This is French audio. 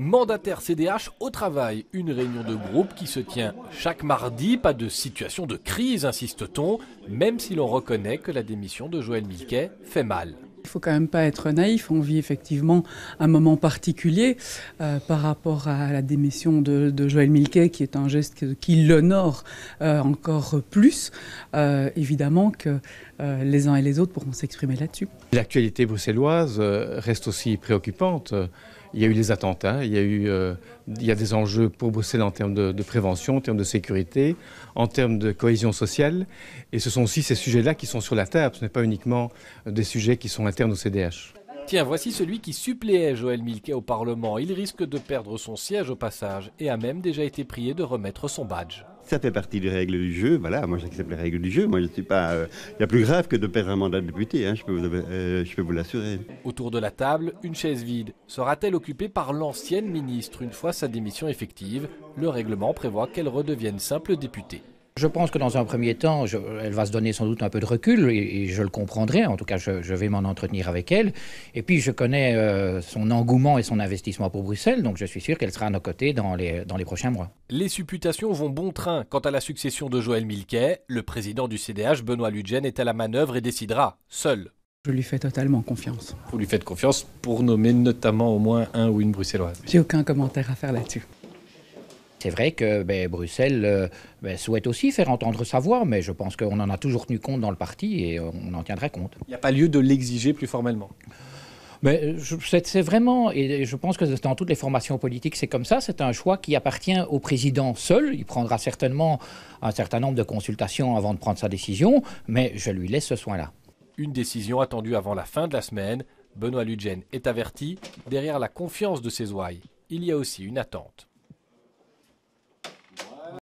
Mandataire CDH au travail, une réunion de groupe qui se tient chaque mardi, pas de situation de crise, insiste-t-on, même si l'on reconnaît que la démission de Joël Milquet fait mal. Il faut quand même pas être naïf. On vit effectivement un moment particulier euh, par rapport à la démission de, Joël Milquet, qui est un geste qui l'honore euh, encore plus. Euh, évidemment que les uns et les autres pourront s'exprimer là-dessus. L'actualité bruxelloise reste aussi préoccupante. Il y a eu les attentats, il y a eu euh, il y a des enjeux pour Bruxelles en termes de, de, prévention, en termes de sécurité, en termes de cohésion sociale. Et ce sont aussi ces sujets-là qui sont sur la table. Ce n'est pas uniquement des sujets qui sont internes au CDH. Tiens, voici celui qui suppléait Joël Milquet au Parlement. Il risque de perdre son siège au passage et a même déjà été prié de remettre son badge ça fait partie des règles du jeu. Voilà, moi j'accepte les règles du jeu. Moi je ne suis pas. Euh, il y a plus grave que de perdre un mandat de député. Hein, je peux vous, euh, vous l'assurer. Autour de la table, une chaise vide sera-t-elle occupée par l'ancienne ministre une fois sa démission effective Le règlement prévoit qu'elle redevienne simple députée je pense que dans un premier temps, elle va se donner sans doute un peu de recul, et, je le comprendrai, en tout cas je, vais m'en entretenir avec elle. Et puis je connais euh, son engouement et son investissement pour Bruxelles, donc je suis sûr qu'elle sera à nos côtés dans les, dans les prochains mois. Les supputations vont bon train quant à la succession de Joël Milquet. Le président du CDH, Benoît Ludgen, est à la manœuvre et décidera, seul. Je lui fais totalement confiance. Vous lui faites confiance pour nommer notamment au moins un ou une bruxelloise J'ai aucun commentaire à faire là-dessus c'est vrai que ben, Bruxelles euh, ben, souhaite aussi faire entendre sa voix, mais je pense qu'on en a toujours tenu compte dans le parti et on en tiendrait compte. Il n'y a pas lieu de l'exiger plus formellement mais ben, c'est vraiment, et je pense que dans toutes les formations politiques, c'est comme ça, c'est un choix qui appartient au président seul. Il prendra certainement un certain nombre de consultations avant de prendre sa décision, mais je lui laisse ce soin-là. Une décision attendue avant la fin de la semaine. Benoît Lugène est averti, derrière la confiance de ses ouailles, il y a aussi une attente.